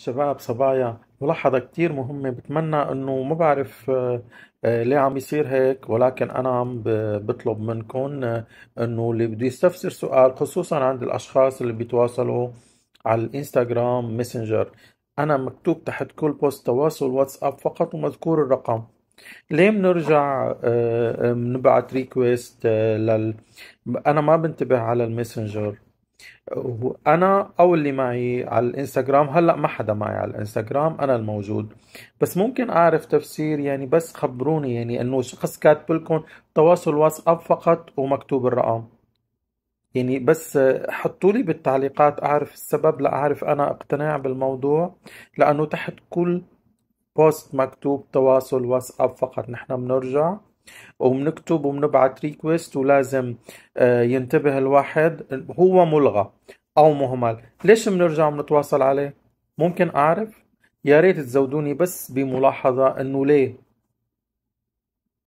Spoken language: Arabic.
شباب صبايا ملاحظة كتير مهمة بتمنى انه ما بعرف آه، آه، ليه عم يصير هيك ولكن انا عم بطلب منكم آه، انه اللي بده يستفسر سؤال خصوصا عند الاشخاص اللي بيتواصلوا على الانستغرام ماسنجر انا مكتوب تحت كل بوست تواصل واتساب فقط ومذكور الرقم ليه بنرجع بنبعت ريكويست لل انا ما بنتبه على الماسنجر وانا او اللي معي على الانستغرام هلا ما حدا معي على الانستغرام انا الموجود بس ممكن اعرف تفسير يعني بس خبروني يعني انه شخص كاتب لكم تواصل واتساب فقط ومكتوب الرقم يعني بس حطوا لي بالتعليقات اعرف السبب لاعرف انا اقتناع بالموضوع لانه تحت كل بوست مكتوب تواصل واتساب فقط نحن بنرجع وبنكتب وبنبعث ريكويست ولازم آه، ينتبه الواحد هو ملغى او مهمل ليش بنرجع بنتواصل عليه ممكن اعرف يا ريت تزودوني بس بملاحظه انه ليه